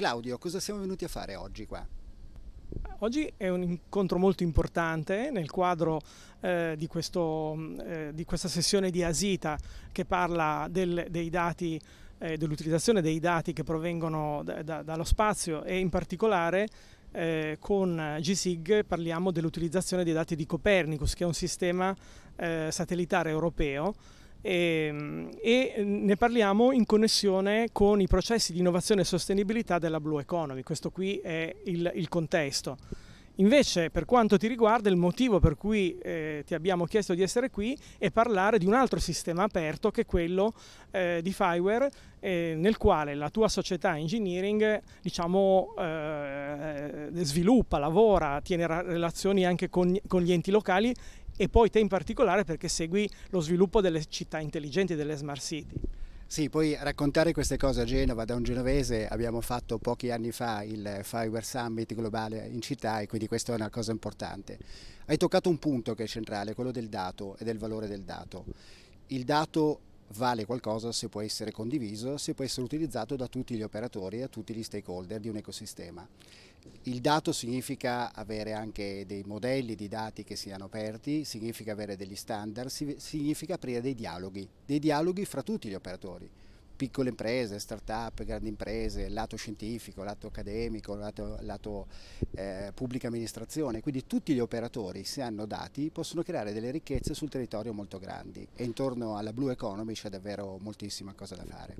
Claudio, cosa siamo venuti a fare oggi qua? Oggi è un incontro molto importante nel quadro eh, di, questo, mm, eh, di, questa sessione di Asita che parla del, dei dati, eh, dell'utilizzazione dei dati che provengono da, da, dallo spazio e in particolare eh, con GSIG parliamo dell'utilizzazione dei dati di Copernicus che è un sistema eh, satellitare europeo Ehm, e, e, mm, ne parliamo in connessione con i processi di innovazione e sostenibilità della Blue Economy, questo qui è il, il contesto. Invece per quanto ti riguarda il motivo per cui eh, ti abbiamo chiesto di essere qui è parlare di un altro sistema aperto che è quello eh, di Fireware eh, nel quale la tua società engineering diciamo, eh, sviluppa, lavora, tiene relazioni anche con, con gli enti locali e poi te in particolare perché segui lo sviluppo delle città intelligenti, delle smart city. Sì, poi raccontare queste cose a Genova da un genovese, abbiamo fatto pochi anni fa il Fiber Summit globale in città e quindi questa è una cosa importante. Hai toccato un punto che è centrale, quello del dato e del valore del dato. Il dato vale qualcosa se può essere condiviso, se può essere utilizzato da tutti gli operatori da tutti gli stakeholder di un ecosistema. Il dato significa avere anche dei modelli di dati che siano aperti, significa avere degli standard, significa aprire dei dialoghi, dei dialoghi fra tutti gli operatori piccole imprese, start-up, grandi imprese, lato scientifico, lato accademico, lato, lato eh, pubblica amministrazione, quindi tutti gli operatori, se hanno dati, possono creare delle ricchezze sul territorio molto grandi e intorno alla Blue Economy c'è davvero moltissima cosa da fare.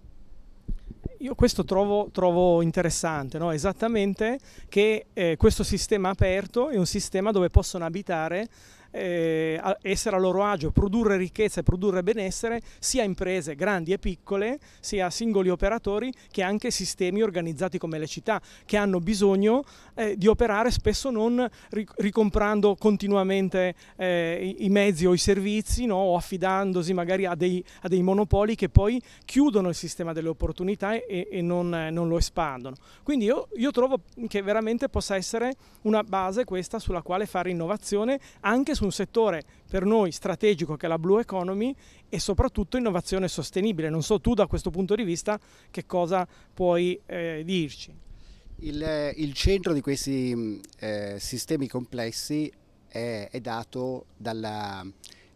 Io questo trovo, trovo interessante, no? esattamente che eh, questo sistema aperto è un sistema dove possono abitare eh, essere a loro agio, produrre ricchezza e produrre benessere, sia imprese grandi e piccole, sia singoli operatori che anche sistemi organizzati come le città, che hanno bisogno eh, di operare spesso non ricomprando continuamente eh, i mezzi o i servizi no? o affidandosi magari a dei, a dei, monopoli che poi chiudono il sistema delle opportunità e, e non, non, lo espandono. Quindi io, io trovo che veramente possa essere una base questa sulla quale fare innovazione anche su un settore per noi strategico che è la Blue Economy e soprattutto innovazione sostenibile. Non so tu da questo punto di vista che cosa puoi eh, dirci. Il, eh, il, centro di questi mm, eh, sistemi complessi è, è dato dalla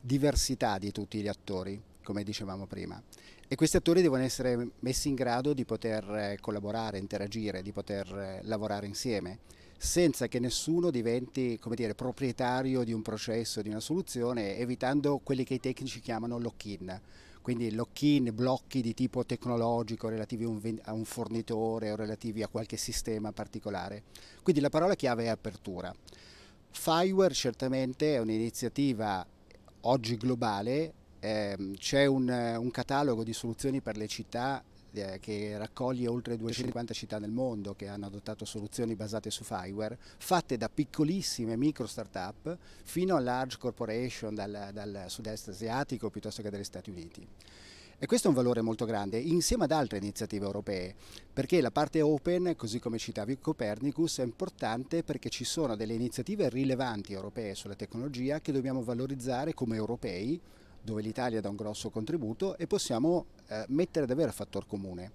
diversità di tutti gli attori, come dicevamo prima. E questi attori devono essere messi in grado di poter eh, collaborare, interagire, di poter eh, lavorare insieme senza che nessuno diventi dire, proprietario di un processo, di una soluzione, evitando quelli che i tecnici chiamano lock-in quindi lock-in, blocchi di tipo tecnologico relativi a un fornitore o relativi a qualche sistema particolare. Quindi la parola chiave è apertura. Fireware certamente è un'iniziativa oggi globale, ehm, c'è un catalogo di soluzioni per le città eh, che raccoglie oltre 250 città nel mondo che hanno adottato soluzioni basate su fireware, fatte da piccolissime micro start-up fino a large corporation dal, dal sud-est asiatico piuttosto che dagli Stati Uniti. E questo è un valore molto grande, insieme ad altre iniziative europee, perché la parte open, così come citavi Copernicus, è importante perché ci sono delle iniziative rilevanti europee sulla tecnologia che dobbiamo valorizzare come europei dove l'Italia dà un grosso contributo e possiamo eh, mettere davvero a fattor comune.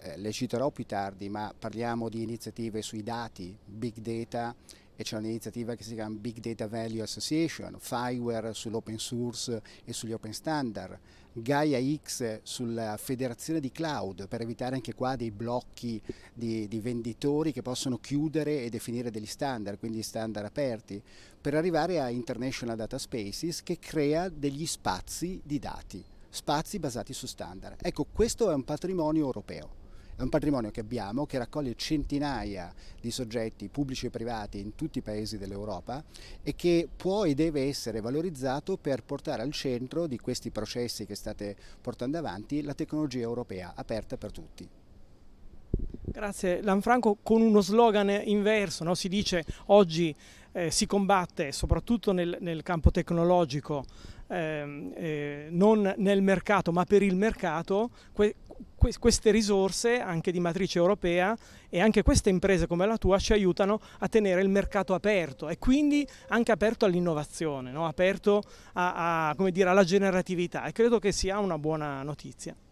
Eh, le citerò più tardi, ma parliamo di iniziative sui dati, big data e c'è un'iniziativa che si chiama Big Data Value Association, Fireware sull'open source e sugli open standard, Gaia X sulla federazione di cloud per evitare anche qua dei blocchi di, di venditori che possono chiudere e definire degli standard, quindi standard aperti, per arrivare a International Data Spaces che crea degli spazi di dati, spazi basati su standard. Ecco, questo è un patrimonio europeo. È un patrimonio che abbiamo, che raccoglie centinaia di soggetti pubblici e privati in tutti i paesi dell'Europa e che può e deve essere valorizzato per portare al centro di questi processi che state portando avanti la tecnologia europea aperta per tutti. Grazie. Lanfranco con uno slogan inverso, no? si dice oggi eh, si combatte soprattutto nel, nel campo tecnologico, eh, eh, non nel mercato ma per il mercato, que queste risorse anche di matrice europea e anche queste imprese come la tua ci aiutano a tenere il mercato aperto e quindi anche aperto all'innovazione, no? aperto a, a, dire, alla generatività e credo che sia una buona notizia.